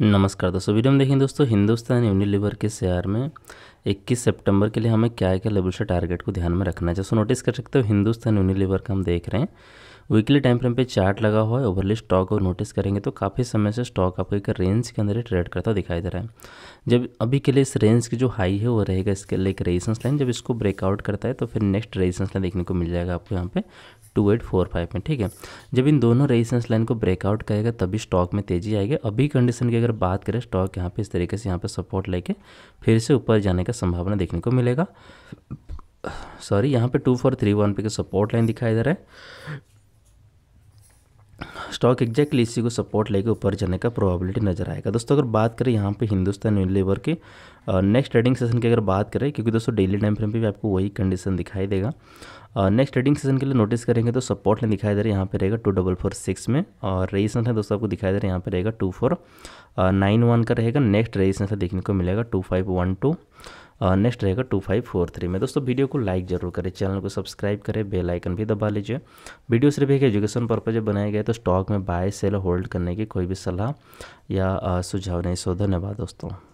नमस्कार दोस्तों वीडियो में देखें दोस्तों हिंदुस्तान यूनिलीवर के शेयर में 21 सितंबर के लिए हमें क्या क्या लेवल से टारगेट को ध्यान में रखना है जैसे नोटिस कर सकते हो हिंदुस्तान यूनिलीवर का हम देख रहे हैं वीकली टाइम फ्रेम पे चार्ट लगा हुआ है ओवरली स्टॉक को नोटिस करेंगे तो काफ़ी समय से स्टॉक आपको एक रेंज के अंदर ही ट्रेड करता दिखाई दे रहा है जब अभी के लिए इस रेंज की जो हाई है वो रहेगा इसके एक रेजिस्टेंस लाइन जब इसको ब्रेकआउट करता है तो फिर नेक्स्ट रेजिस्टेंस लाइन देखने को मिल जाएगा आपको यहाँ पे टू एट फोर फाइव में ठीक है जब इन दोनों रेजिस्टेंस लाइन को ब्रेकआउट करेगा तभी स्टॉक में तेजी आएगी अभी कंडीशन की अगर बात करें स्टॉक यहाँ पर इस तरीके से यहाँ पर सपोर्ट लेके फिर से ऊपर जाने का संभावना देखने को मिलेगा सॉरी यहाँ पर टू फोर थ्री वन पे सपोर्ट लाइन दिखाई दे रहा है स्टॉक एक्जैक्टली इसी को सपोर्ट लेके ऊपर जाने का प्रोबेबिलिटी नजर आएगा दोस्तों अगर बात करें यहाँ पे हिंदुस्तान यूनिलीवर की नेक्स्ट ट्रेडिंग सेशन की अगर बात करें क्योंकि दोस्तों डेली टाइम फ्रेम पे भी आपको वही कंडीशन दिखाई देगा नेक्स्ट ट्रेडिंग सेशन के लिए नोटिस करेंगे तो सपोर्ट लाइन दिखाई दे रहा है यहाँ पे रहेगा टू डबल फोर सिक्स में और रेजिस्टेंस है दोस्तों आपको दिखाई दे रहा है यहाँ पे रहेगा टू फोर नाइन वन का रहेगा नेक्स्ट रेजिस्टेंस देखने को मिलेगा two five one two next रहेगा टू फाइव फोर थ्री में दोस्तों वीडियो को लाइक जरूर करें चैनल को सब्सक्राइब करें बेल आइकन भी दबा लीजिए वीडियो सिर्फ एक एजुकेशन पर्पज बनाया गया तो स्टॉक में बाय सेल होल्ड करने की कोई भी सलाह या सुझाव नहीं सो धन्यवाद दोस्तों